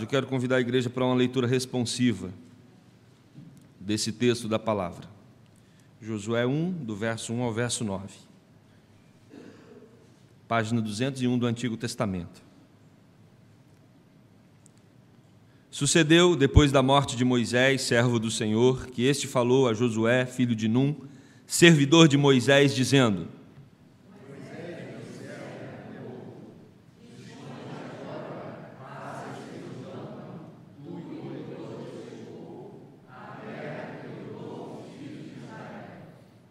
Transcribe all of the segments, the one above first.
Eu quero convidar a igreja para uma leitura responsiva desse texto da palavra. Josué 1, do verso 1 ao verso 9. Página 201 do Antigo Testamento. Sucedeu, depois da morte de Moisés, servo do Senhor, que este falou a Josué, filho de Num, servidor de Moisés, dizendo: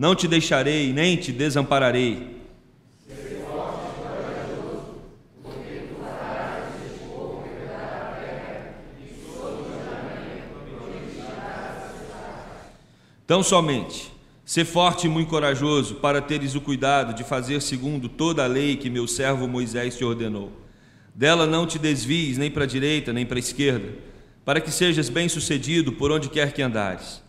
não te deixarei nem te desampararei. Então somente, ser forte e muito corajoso, para teres o cuidado de fazer segundo toda a lei que meu servo Moisés te ordenou. Dela não te desvies nem para a direita nem para a esquerda, para que sejas bem-sucedido por onde quer que andares.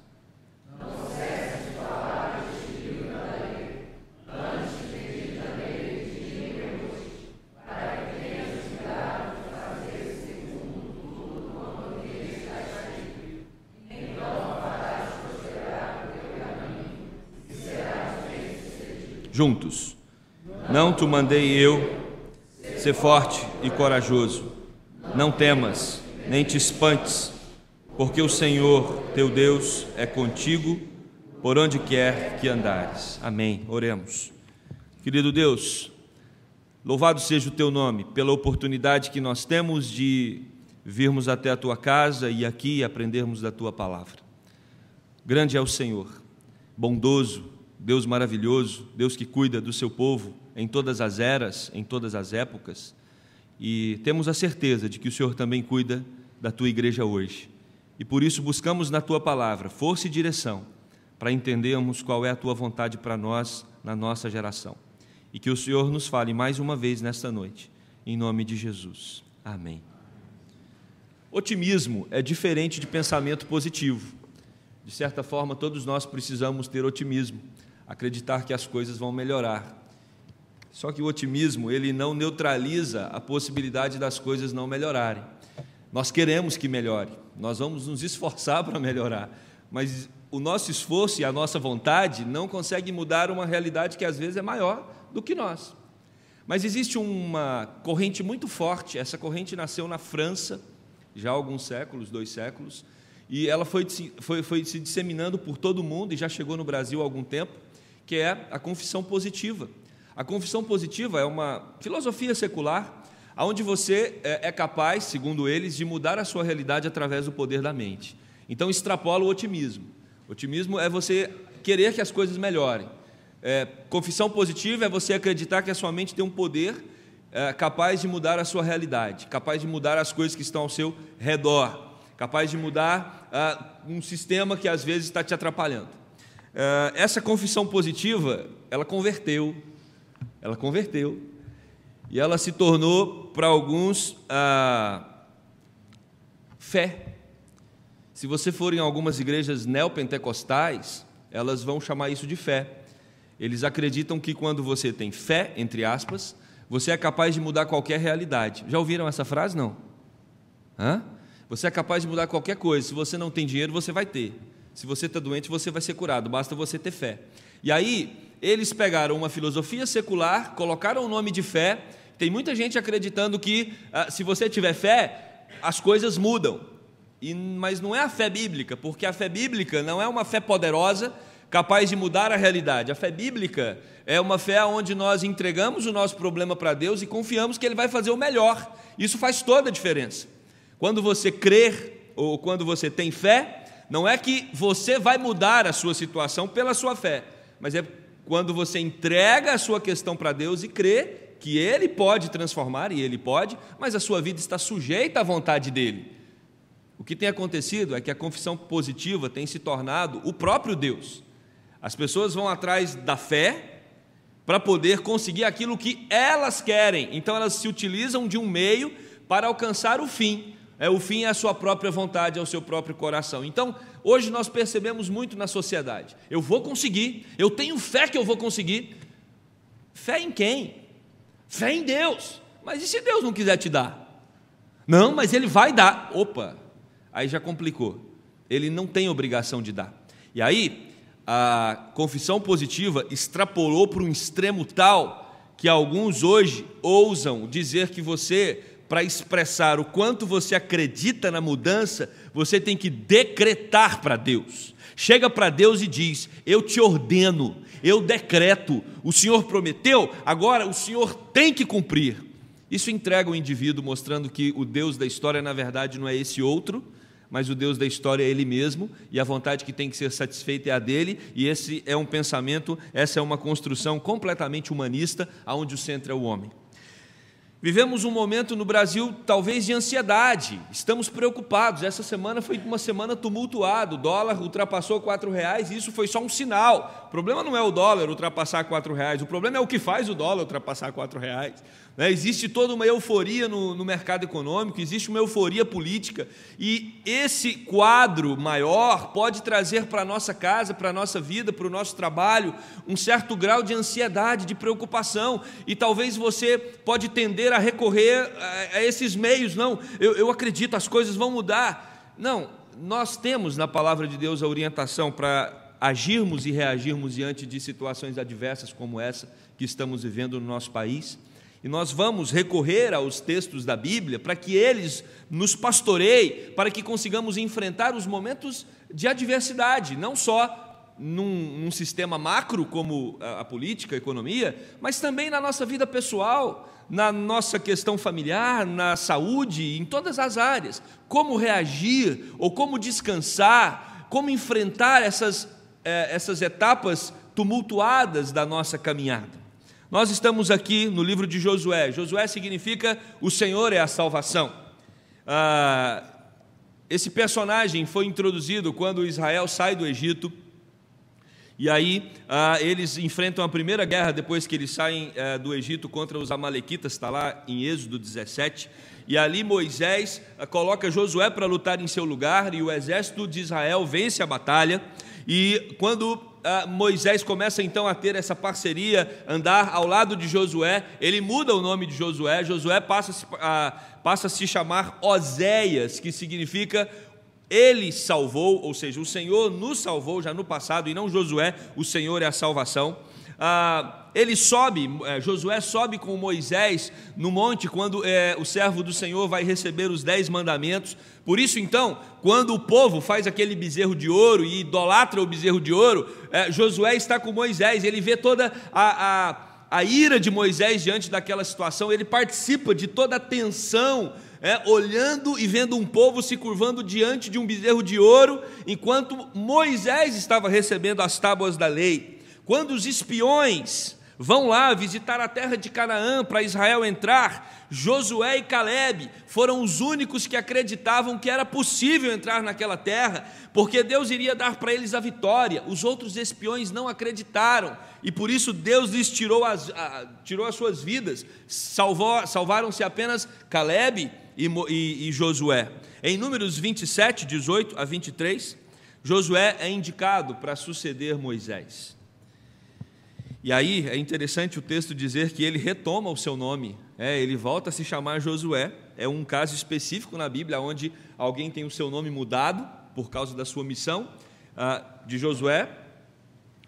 juntos. Não te mandei eu, ser forte e corajoso. Não temas, nem te espantes, porque o Senhor teu Deus é contigo por onde quer que andares. Amém. Oremos. Querido Deus, louvado seja o teu nome pela oportunidade que nós temos de virmos até a tua casa e aqui aprendermos da tua palavra. Grande é o Senhor, bondoso, Deus maravilhoso, Deus que cuida do seu povo em todas as eras, em todas as épocas, e temos a certeza de que o Senhor também cuida da tua igreja hoje. E por isso buscamos na tua palavra força e direção para entendermos qual é a tua vontade para nós na nossa geração. E que o Senhor nos fale mais uma vez nesta noite, em nome de Jesus. Amém. Otimismo é diferente de pensamento positivo. De certa forma, todos nós precisamos ter otimismo acreditar que as coisas vão melhorar. Só que o otimismo, ele não neutraliza a possibilidade das coisas não melhorarem. Nós queremos que melhore, nós vamos nos esforçar para melhorar, mas o nosso esforço e a nossa vontade não conseguem mudar uma realidade que às vezes é maior do que nós. Mas existe uma corrente muito forte, essa corrente nasceu na França, já há alguns séculos, dois séculos, e ela foi, foi, foi se disseminando por todo o mundo e já chegou no Brasil há algum tempo que é a confissão positiva. A confissão positiva é uma filosofia secular onde você é, é capaz, segundo eles, de mudar a sua realidade através do poder da mente. Então, extrapola o otimismo. O otimismo é você querer que as coisas melhorem. É, confissão positiva é você acreditar que a sua mente tem um poder é, capaz de mudar a sua realidade, capaz de mudar as coisas que estão ao seu redor, capaz de mudar ah, um sistema que às vezes está te atrapalhando. Ah, essa confissão positiva, ela converteu, ela converteu, e ela se tornou, para alguns, a fé. Se você for em algumas igrejas neopentecostais, elas vão chamar isso de fé. Eles acreditam que quando você tem fé, entre aspas, você é capaz de mudar qualquer realidade. Já ouviram essa frase? Não? Hã? Você é capaz de mudar qualquer coisa. Se você não tem dinheiro, você vai ter. Se você está doente, você vai ser curado, basta você ter fé. E aí, eles pegaram uma filosofia secular, colocaram o nome de fé. Tem muita gente acreditando que ah, se você tiver fé, as coisas mudam. E, mas não é a fé bíblica, porque a fé bíblica não é uma fé poderosa capaz de mudar a realidade. A fé bíblica é uma fé onde nós entregamos o nosso problema para Deus e confiamos que Ele vai fazer o melhor. Isso faz toda a diferença. Quando você crer ou quando você tem fé, não é que você vai mudar a sua situação pela sua fé, mas é quando você entrega a sua questão para Deus e crê que Ele pode transformar, e Ele pode, mas a sua vida está sujeita à vontade dEle. O que tem acontecido é que a confissão positiva tem se tornado o próprio Deus. As pessoas vão atrás da fé para poder conseguir aquilo que elas querem, então elas se utilizam de um meio para alcançar o fim. É, o fim é a sua própria vontade, é o seu próprio coração. Então, hoje nós percebemos muito na sociedade: eu vou conseguir, eu tenho fé que eu vou conseguir. Fé em quem? Fé em Deus. Mas e se Deus não quiser te dar? Não, mas ele vai dar. Opa, aí já complicou. Ele não tem obrigação de dar. E aí, a confissão positiva extrapolou para um extremo tal que alguns hoje ousam dizer que você para expressar o quanto você acredita na mudança, você tem que decretar para Deus. Chega para Deus e diz: Eu te ordeno, eu decreto, o Senhor prometeu, agora o Senhor tem que cumprir. Isso entrega o indivíduo mostrando que o Deus da história, na verdade, não é esse outro, mas o Deus da história é Ele mesmo, e a vontade que tem que ser satisfeita é a dele, e esse é um pensamento, essa é uma construção completamente humanista, onde o centro é o homem. Vivemos um momento no Brasil, talvez, de ansiedade. Estamos preocupados. Essa semana foi uma semana tumultuada. O dólar ultrapassou R$ reais e isso foi só um sinal. O problema não é o dólar ultrapassar R$ reais. O problema é o que faz o dólar ultrapassar R$ reais. Né? Existe toda uma euforia no, no mercado econômico, existe uma euforia política, e esse quadro maior pode trazer para a nossa casa, para a nossa vida, para o nosso trabalho, um certo grau de ansiedade, de preocupação, e talvez você pode tender a recorrer a, a esses meios. Não, eu, eu acredito, as coisas vão mudar. Não, nós temos na palavra de Deus a orientação para agirmos e reagirmos diante de situações adversas como essa que estamos vivendo no nosso país. E nós vamos recorrer aos textos da Bíblia para que eles nos pastoreiem, para que consigamos enfrentar os momentos de adversidade, não só num, num, sistema macro como a, a política, a economia, mas também na nossa vida pessoal, na nossa questão familiar, na saúde, em todas as áreas. Como reagir ou como descansar, como enfrentar essas, eh, essas etapas tumultuadas da nossa caminhada. Nós estamos aqui no livro de Josué. Josué significa o Senhor é a salvação. Ah, esse personagem foi introduzido quando Israel sai do Egito. E aí ah, eles enfrentam a primeira guerra depois que eles saem ah, do Egito contra os Amalequitas, está lá em Êxodo 17. E ali Moisés ah, coloca Josué para lutar em seu lugar, e o exército de Israel vence a batalha. E quando ah, Moisés começa então a ter essa parceria, andar ao lado de Josué, ele muda o nome de Josué, Josué passa, a, passa a se chamar Oséias, que significa ele salvou, ou seja, o Senhor nos salvou já no passado, e não Josué, o Senhor é a salvação ah, ele sobe, é, Josué sobe com Moisés no monte quando é, o servo do Senhor vai receber os dez mandamentos. Por isso, então, quando o povo faz aquele bezerro de ouro e idolatra o bezerro de ouro, é, Josué está com Moisés, ele vê toda a, a, a, ira de Moisés diante daquela situação, ele participa de toda a tensão. É, olhando e vendo um povo se curvando diante de um bezerro de ouro, enquanto Moisés estava recebendo as tábuas da lei. Quando os espiões vão lá visitar a terra de Canaã para Israel entrar, Josué e Caleb foram os únicos que acreditavam que era possível entrar naquela terra, porque Deus iria dar para eles a vitória. Os outros espiões não acreditaram e por isso Deus lhes tirou as, a, tirou as suas vidas. Salvou, salvaram-se apenas Caleb e, e, e Josué. Em Números 27, 18 a 23, Josué é indicado para suceder Moisés. E aí é interessante o texto dizer que ele retoma o seu nome, é, ele volta a se chamar Josué. É um caso específico na Bíblia onde alguém tem o seu nome mudado por causa da sua missão ah, de Josué,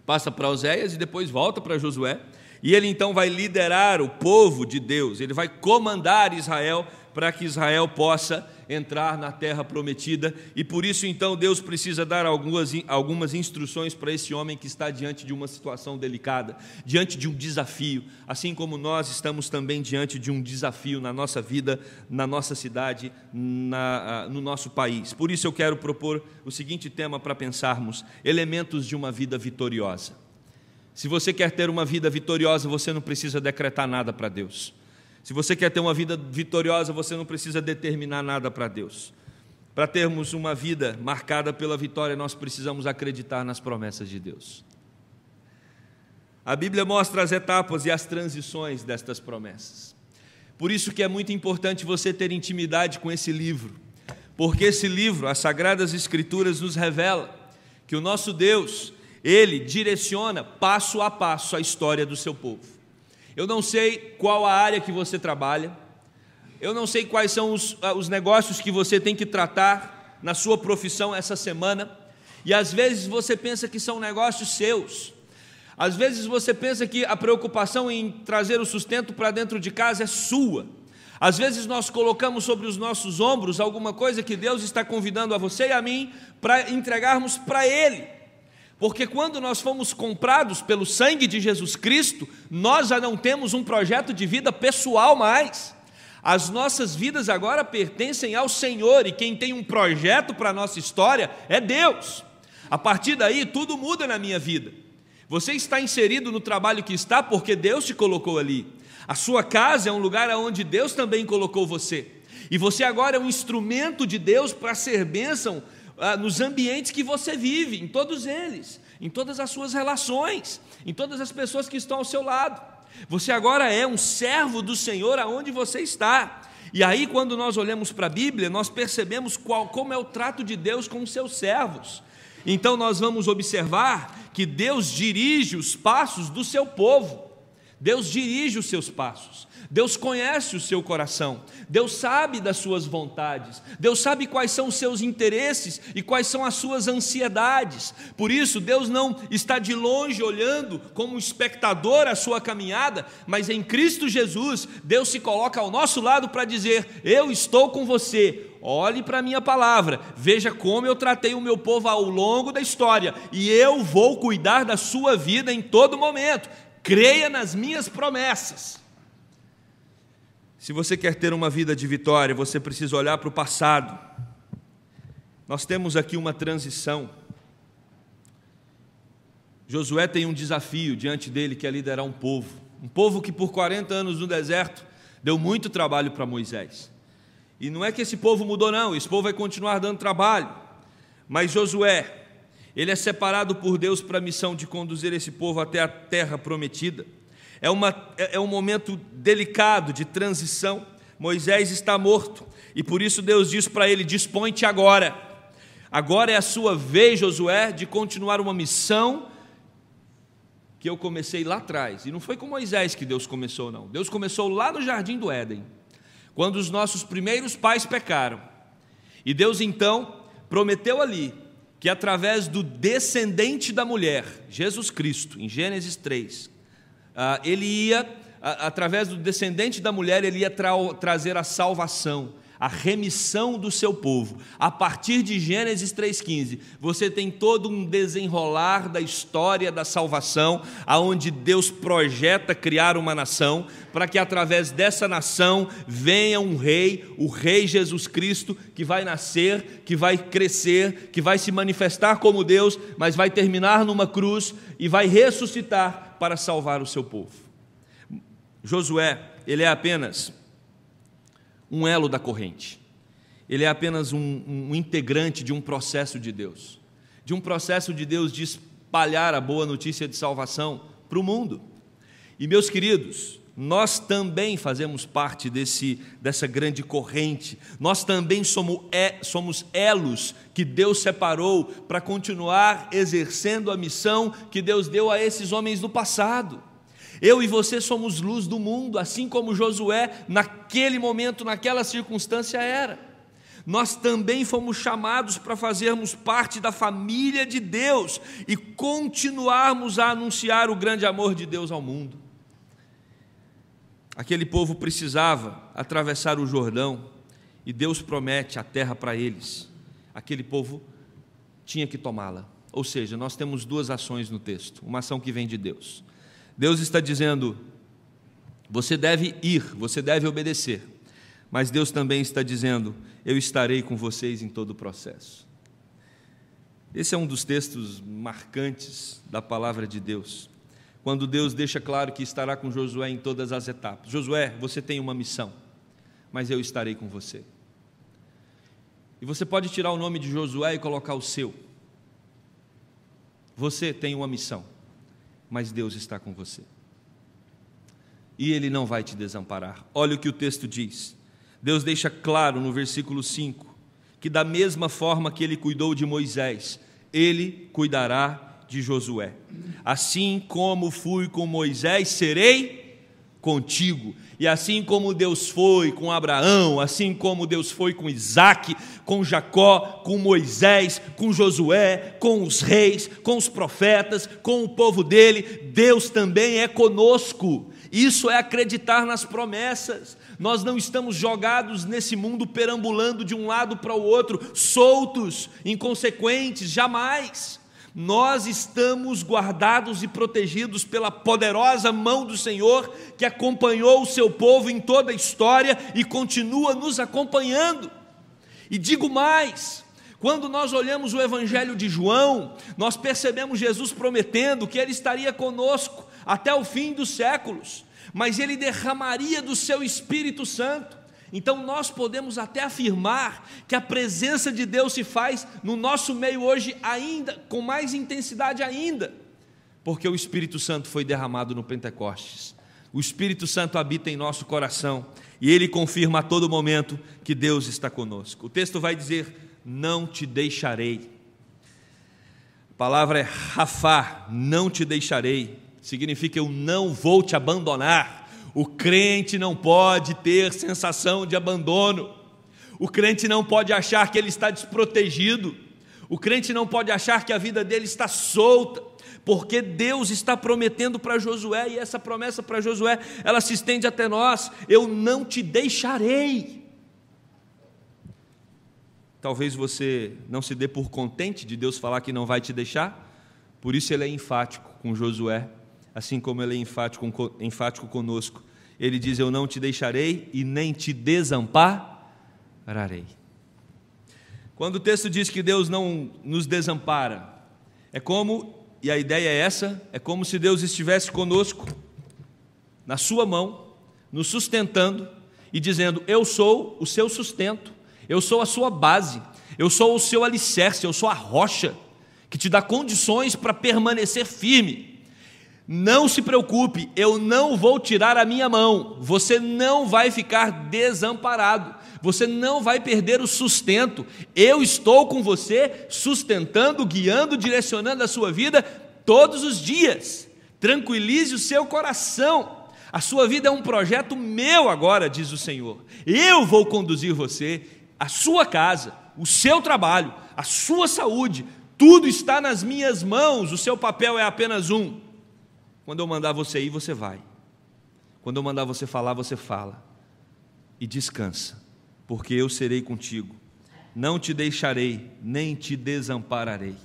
passa para Oséias e depois volta para Josué. E ele então vai liderar o povo de Deus, ele vai comandar Israel para que Israel possa entrar na terra prometida, e por isso então Deus precisa dar algumas, algumas instruções para esse homem que está diante de uma situação delicada, diante de um desafio, assim como nós estamos também diante de um desafio na nossa vida, na nossa cidade, na, no nosso país. Por isso eu quero propor o seguinte tema para pensarmos: elementos de uma vida vitoriosa. Se você quer ter uma vida vitoriosa, você não precisa decretar nada para Deus. Se você quer ter uma vida vitoriosa, você não precisa determinar nada para Deus. Para termos uma vida marcada pela vitória, nós precisamos acreditar nas promessas de Deus. A Bíblia mostra as etapas e as transições destas promessas. Por isso que é muito importante você ter intimidade com esse livro, porque esse livro, as Sagradas Escrituras, nos revela que o nosso Deus, ele direciona passo a passo a história do seu povo. Eu não sei qual a área que você trabalha, eu não sei quais são os, ah, os negócios que você tem que tratar na sua profissão essa semana, e às vezes você pensa que são negócios seus, às vezes você pensa que a preocupação em trazer o sustento para dentro de casa é sua. Às vezes nós colocamos sobre os nossos ombros alguma coisa que Deus está convidando a você e a mim para entregarmos para Ele. Porque quando nós fomos comprados pelo sangue de Jesus Cristo, nós já não temos um projeto de vida pessoal mais. As nossas vidas agora pertencem ao Senhor e quem tem um projeto para a nossa história é Deus. A partir daí, tudo muda na minha vida. Você está inserido no trabalho que está porque Deus te colocou ali. A sua casa é um lugar onde Deus também colocou você. E você agora é um instrumento de Deus para ser bênção ah, nos ambientes que você vive, em todos eles, em todas as suas relações, em todas as pessoas que estão ao seu lado. Você agora é um servo do Senhor aonde você está. E aí, quando nós olhamos para a Bíblia, nós percebemos qual, como é o trato de Deus com os seus servos. Então, nós vamos observar que Deus dirige os passos do seu povo. Deus dirige os seus passos, Deus conhece o seu coração, Deus sabe das suas vontades, Deus sabe quais são os seus interesses e quais são as suas ansiedades. Por isso, Deus não está de longe olhando como um espectador a sua caminhada, mas em Cristo Jesus, Deus se coloca ao nosso lado para dizer: Eu estou com você, olhe para a minha palavra, veja como eu tratei o meu povo ao longo da história, e eu vou cuidar da sua vida em todo momento creia nas minhas promessas. Se você quer ter uma vida de vitória, você precisa olhar para o passado. Nós temos aqui uma transição. Josué tem um desafio diante dele que é liderar um povo, um povo que por 40 anos no deserto deu muito trabalho para Moisés. E não é que esse povo mudou não, esse povo vai continuar dando trabalho. Mas Josué, ele é separado por Deus para a missão de conduzir esse povo até a terra prometida. É, uma, é, é um momento delicado de transição. Moisés está morto e por isso Deus diz para ele: Dispõe-te agora. Agora é a sua vez, Josué, de continuar uma missão que eu comecei lá atrás. E não foi com Moisés que Deus começou, não. Deus começou lá no jardim do Éden, quando os nossos primeiros pais pecaram. E Deus então prometeu ali que através do descendente da mulher, Jesus Cristo, em Gênesis 3, ah, ele ia, através do descendente da mulher, ele ia trazer a salvação, a remissão do seu povo. A partir de Gênesis 3:15, você tem todo um desenrolar da história da salvação, aonde Deus projeta criar uma nação para que através dessa nação venha um rei, o rei Jesus Cristo, que vai nascer, que vai crescer, que vai se manifestar como Deus, mas vai terminar numa cruz e vai ressuscitar para salvar o seu povo. Josué, ele é apenas um elo da corrente. Ele é apenas um, um integrante de um processo de Deus, de um processo de Deus de espalhar a boa notícia de salvação para o mundo. E meus queridos, nós também fazemos parte desse, dessa grande corrente, nós também somos, é, somos elos que Deus separou para continuar exercendo a missão que Deus deu a esses homens do passado. Eu e você somos luz do mundo, assim como Josué, naquele momento, naquela circunstância, era. Nós também fomos chamados para fazermos parte da família de Deus e continuarmos a anunciar o grande amor de Deus ao mundo. Aquele povo precisava atravessar o Jordão e Deus promete a terra para eles. Aquele povo tinha que tomá-la. Ou seja, nós temos duas ações no texto: uma ação que vem de Deus Deus está dizendo: você deve ir, você deve obedecer. Mas Deus também está dizendo: eu estarei com vocês em todo o processo. Esse é um dos textos marcantes da palavra de Deus. Quando Deus deixa claro que estará com Josué em todas as etapas. Josué, você tem uma missão, mas eu estarei com você. E você pode tirar o nome de Josué e colocar o seu. Você tem uma missão, mas Deus está com você. E Ele não vai te desamparar. Olha o que o texto diz. Deus deixa claro no versículo 5 que, da mesma forma que Ele cuidou de Moisés, Ele cuidará de Josué. Assim como fui com Moisés, serei contigo. E assim como Deus foi com Abraão, assim como Deus foi com Isaac, com Jacó, com Moisés, com Josué, com os reis, com os profetas, com o povo dele, Deus também é conosco. Isso é acreditar nas promessas. Nós não estamos jogados nesse mundo perambulando de um lado para o outro, soltos, inconsequentes, jamais. Nós estamos guardados e protegidos pela poderosa mão do Senhor que acompanhou o seu povo em toda a história e continua nos acompanhando. E digo mais, quando nós olhamos o Evangelho de João, nós percebemos Jesus prometendo que Ele estaria conosco até o fim dos séculos, mas Ele derramaria do Seu Espírito Santo. Então nós podemos até afirmar que a presença de Deus se faz no nosso meio hoje ainda com mais intensidade ainda, porque o Espírito Santo foi derramado no Pentecostes. O Espírito Santo habita em nosso coração e ele confirma a todo momento que Deus está conosco. O texto vai dizer: "Não te deixarei". A palavra é rafá, não te deixarei, significa eu não vou te abandonar. O crente não pode ter sensação de abandono. O crente não pode achar que ele está desprotegido. O crente não pode achar que a vida dele está solta, porque Deus está prometendo para Josué e essa promessa para Josué, ela se estende até nós: eu não te deixarei. Talvez você não se dê por contente de Deus falar que não vai te deixar, por isso ele é enfático com Josué assim como ele é enfático, enfático conosco. Ele diz: Eu não te deixarei e nem te desampararei. Quando o texto diz que Deus não nos desampara, é como, e a ideia é essa, é como se Deus estivesse conosco, na Sua mão, nos sustentando e dizendo: Eu sou o seu sustento, eu sou a sua base, eu sou o seu alicerce, eu sou a rocha que te dá condições para permanecer firme. Não se preocupe, eu não vou tirar a minha mão. Você não vai ficar desamparado. Você não vai perder o sustento. Eu estou com você, sustentando, guiando, direcionando a sua vida todos os dias. Tranquilize o seu coração. A sua vida é um projeto meu agora, diz o Senhor. Eu vou conduzir você, a sua casa, o seu trabalho, a sua saúde. Tudo está nas minhas mãos. O seu papel é apenas um quando eu mandar você ir, você vai. Quando eu mandar você falar, você fala. E descansa, porque eu serei contigo. Não te deixarei, nem te desampararei.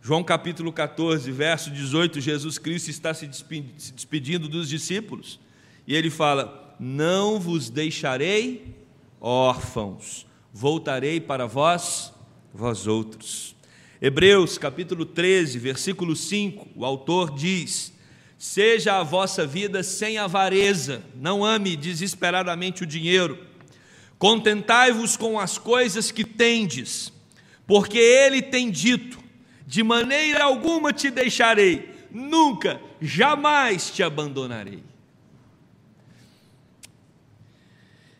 João capítulo 14, verso 18, Jesus Cristo está se despedindo dos discípulos. E ele fala: Não vos deixarei órfãos, voltarei para vós, vós outros. Hebreus capítulo 13, versículo 5, o autor diz: Seja a vossa vida sem avareza, não ame desesperadamente o dinheiro. Contentai-vos com as coisas que tendes, porque ele tem dito: de maneira alguma te deixarei, nunca, jamais te abandonarei.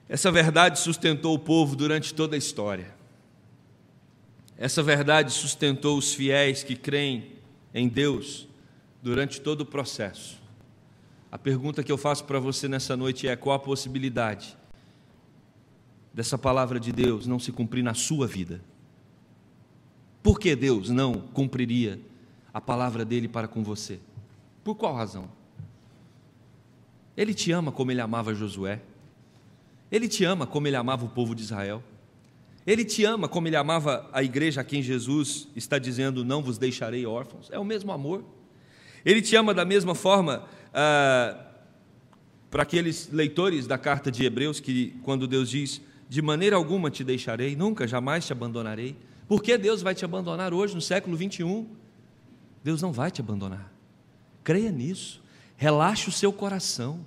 Essa verdade sustentou o povo durante toda a história. Essa verdade sustentou os fiéis que creem em Deus durante todo o processo. A pergunta que eu faço para você nessa noite é: qual a possibilidade dessa palavra de Deus não se cumprir na sua vida? Por que Deus não cumpriria a palavra dele para com você? Por qual razão? Ele te ama como ele amava Josué. Ele te ama como ele amava o povo de Israel. Ele te ama como ele amava a igreja a quem Jesus está dizendo: Não vos deixarei órfãos. É o mesmo amor. Ele te ama da mesma forma ah, para aqueles leitores da carta de Hebreus que, quando Deus diz, de maneira alguma te deixarei, nunca, jamais te abandonarei. Por que Deus vai te abandonar hoje, no século 21? Deus não vai te abandonar. Creia nisso. Relaxe o seu coração.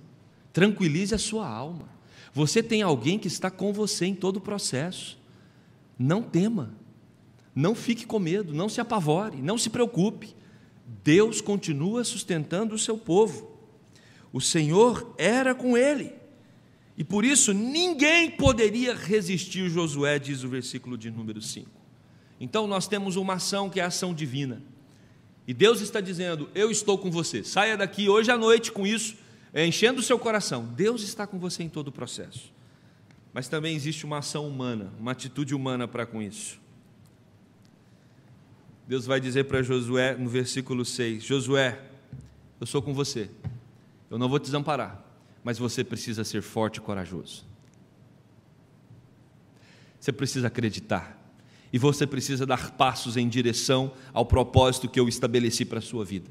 Tranquilize a sua alma. Você tem alguém que está com você em todo o processo. Não tema. Não fique com medo. Não se apavore. Não se preocupe. Deus continua sustentando o seu povo. O Senhor era com ele. E por isso ninguém poderia resistir Josué, diz o versículo de número 5. Então nós temos uma ação que é a ação divina. E Deus está dizendo: Eu estou com você. Saia daqui hoje à noite com isso, é, enchendo o seu coração. Deus está com você em todo o processo. Mas também existe uma ação humana, uma atitude humana para com isso. Deus vai dizer para Josué no versículo 6: Josué, eu sou com você, eu não vou te desamparar, mas você precisa ser forte e corajoso. Você precisa acreditar, e você precisa dar passos em direção ao propósito que eu estabeleci para a sua vida.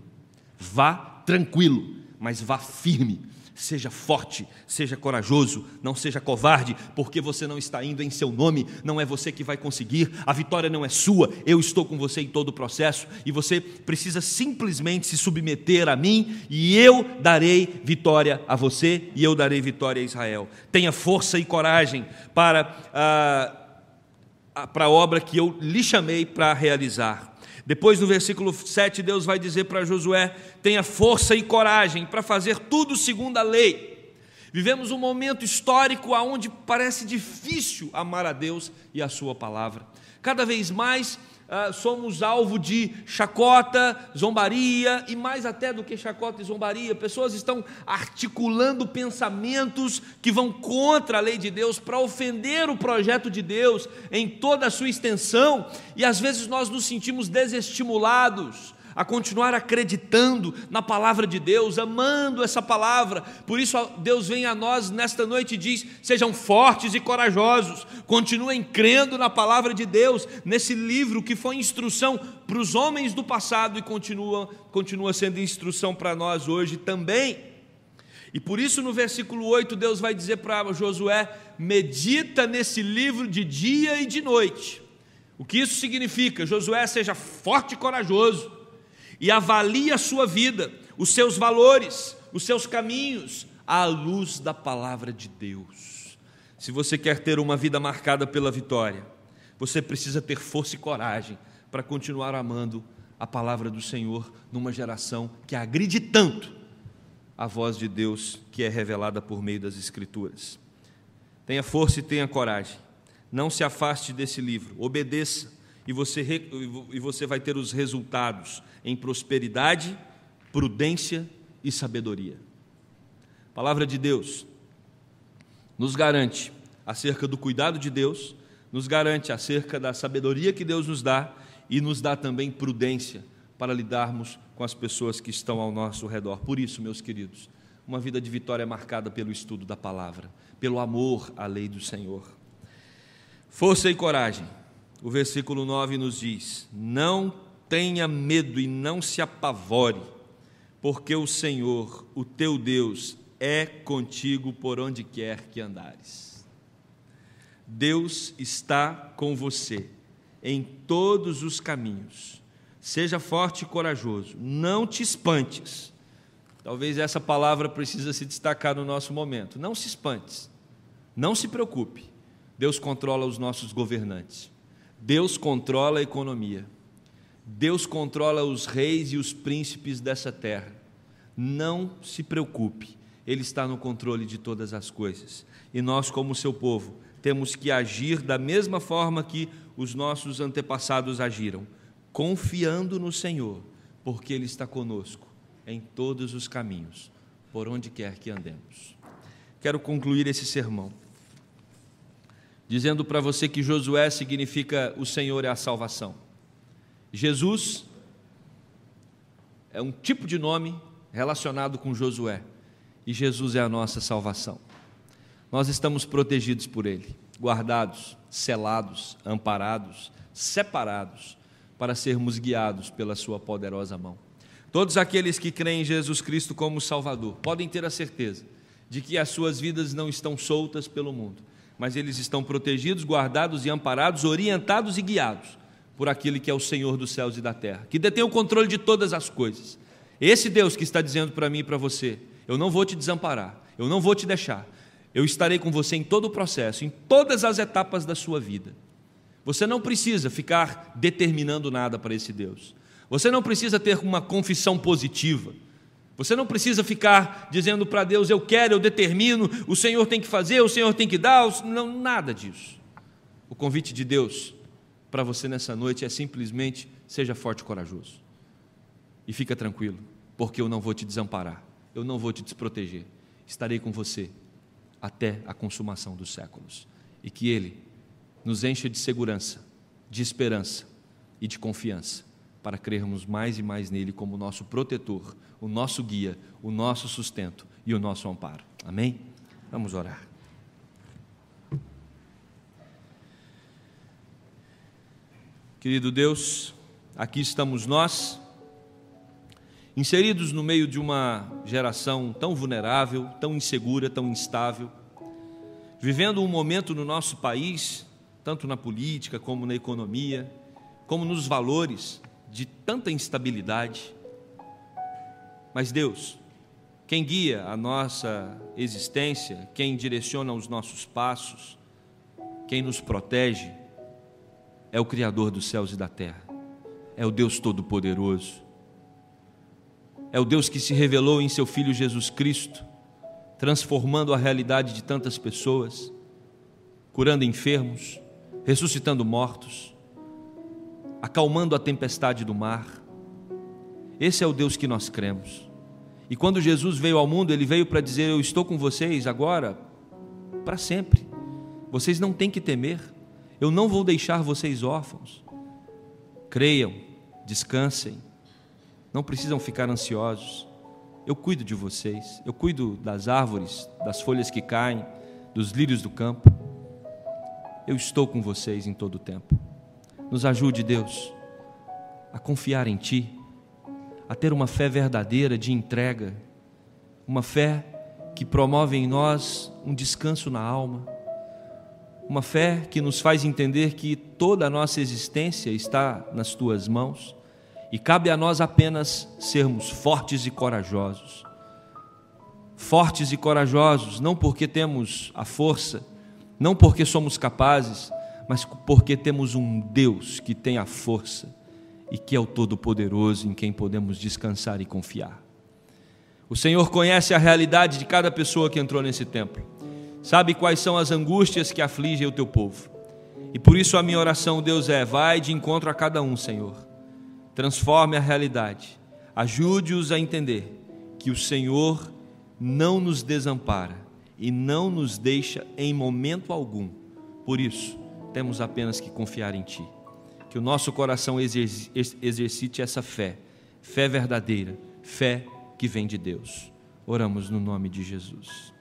Vá tranquilo, mas vá firme, Seja forte, seja corajoso, não seja covarde, porque você não está indo em seu nome, não é você que vai conseguir, a vitória não é sua, eu estou com você em todo o processo e você precisa simplesmente se submeter a mim e eu darei vitória a você e eu darei vitória a Israel. Tenha força e coragem para, ah, para a obra que eu lhe chamei para realizar. Depois, no versículo 7, Deus vai dizer para Josué: tenha força e coragem para fazer tudo segundo a lei. Vivemos um momento histórico onde parece difícil amar a Deus e a Sua palavra. Cada vez mais ah, somos alvo de chacota, zombaria e mais até do que chacota e zombaria. Pessoas estão articulando pensamentos que vão contra a lei de Deus para ofender o projeto de Deus em toda a sua extensão e às vezes nós nos sentimos desestimulados a continuar acreditando na palavra de Deus, amando essa palavra. Por isso, Deus vem a nós nesta noite e diz: sejam fortes e corajosos, continuem crendo na palavra de Deus, nesse livro que foi instrução para os homens do passado e continua, continua sendo instrução para nós hoje também. E por isso, no versículo 8, Deus vai dizer para Josué: medita nesse livro de dia e de noite. O que isso significa? Josué, seja forte e corajoso, e avalie a sua vida, os seus valores, os seus caminhos, à luz da palavra de Deus. Se você quer ter uma vida marcada pela vitória, você precisa ter força e coragem para continuar amando a palavra do Senhor numa geração que agride tanto a voz de Deus que é revelada por meio das Escrituras. Tenha força e tenha coragem. Não se afaste desse livro, obedeça, e você, e você vai ter os resultados em prosperidade, prudência e sabedoria. A palavra de Deus nos garante acerca do cuidado de Deus, nos garante acerca da sabedoria que Deus nos dá e nos dá também prudência para lidarmos com as pessoas que estão ao nosso redor. Por isso, meus queridos, uma vida de vitória é marcada pelo estudo da palavra, pelo amor à lei do Senhor. Força e coragem o versículo 9 nos diz: Não tenha medo e não se apavore, porque o Senhor, o teu Deus, é contigo por onde quer que andares. Deus está com você em todos os caminhos. Seja forte e corajoso, não te espantes. Talvez essa palavra precisa se destacar no nosso momento. Não se espantes. Não se preocupe. Deus controla os nossos governantes. Deus controla a economia. Deus controla os reis e os príncipes dessa terra. Não se preocupe, Ele está no controle de todas as coisas. E nós, como seu povo, temos que agir da mesma forma que os nossos antepassados agiram, confiando no Senhor, porque Ele está conosco em todos os caminhos, por onde quer que andemos. Quero concluir esse sermão dizendo para você que Josué significa o Senhor é a salvação. Jesus é um tipo de nome relacionado com Josué, e Jesus é a nossa salvação. Nós estamos protegidos por Ele, guardados, selados, amparados, separados, para sermos guiados pela Sua poderosa mão. Todos aqueles que creem em Jesus Cristo como Salvador podem ter a certeza de que as suas vidas não estão soltas pelo mundo mas eles estão protegidos, guardados e amparados, orientados e guiados por aquele que é o Senhor dos céus e da terra, que detém o controle de todas as coisas. Esse Deus que está dizendo para mim e para você: eu não vou te desamparar, eu não vou te deixar, eu estarei com você em todo o processo, em todas as etapas da sua vida. Você não precisa ficar determinando nada para esse Deus. Você não precisa ter uma confissão positiva. Você não precisa ficar dizendo para Deus, eu quero, eu determino, o Senhor tem que fazer, o Senhor tem que dar, não, nada disso. O convite de Deus para você nessa noite é simplesmente seja forte e corajoso. E fica tranquilo, porque eu não vou te desamparar, eu não vou te desproteger. Estarei com você até a consumação dos séculos. E que Ele nos encha de segurança, de esperança e de confiança para crermos mais e mais nele como nosso protetor, o nosso guia, o nosso sustento e o nosso amparo. Amém? Vamos orar. Querido Deus, aqui estamos nós, inseridos no meio de uma geração tão vulnerável, tão insegura, tão instável, vivendo um momento no nosso país, tanto na política como na economia, como nos valores, de tanta instabilidade. Mas Deus, quem guia a nossa existência, quem direciona os nossos passos, quem nos protege, é o Criador dos céus e da terra, é o Deus Todo-Poderoso, é o Deus que se revelou em seu Filho Jesus Cristo, transformando a realidade de tantas pessoas, curando enfermos, ressuscitando mortos acalmando a tempestade do mar. Esse é o Deus que nós cremos. E quando Jesus veio ao mundo, ele veio para dizer: Eu estou com vocês agora, para sempre. Vocês não têm que temer. Eu não vou deixar vocês órfãos. Creiam, descansem. Não precisam ficar ansiosos. Eu cuido de vocês. Eu cuido das árvores, das folhas que caem, dos lírios do campo. Eu estou com vocês em todo o tempo. Nos ajude, Deus, a confiar em Ti, a ter uma fé verdadeira de entrega, uma fé que promove em nós um descanso na alma, uma fé que nos faz entender que toda a nossa existência está nas Tuas mãos e cabe a nós apenas sermos fortes e corajosos. Fortes e corajosos, não porque temos a força, não porque somos capazes, mas porque temos um Deus que tem a força e que é o Todo-Poderoso em quem podemos descansar e confiar. O Senhor conhece a realidade de cada pessoa que entrou nesse templo, sabe quais são as angústias que afligem o teu povo. E por isso a minha oração, Deus, é: vai de encontro a cada um, Senhor. Transforme a realidade, ajude-os a entender que o Senhor não nos desampara e não nos deixa em momento algum. Por isso, temos apenas que confiar em Ti. Que o nosso coração exer exercite essa fé, fé verdadeira, fé que vem de Deus. Oramos no nome de Jesus.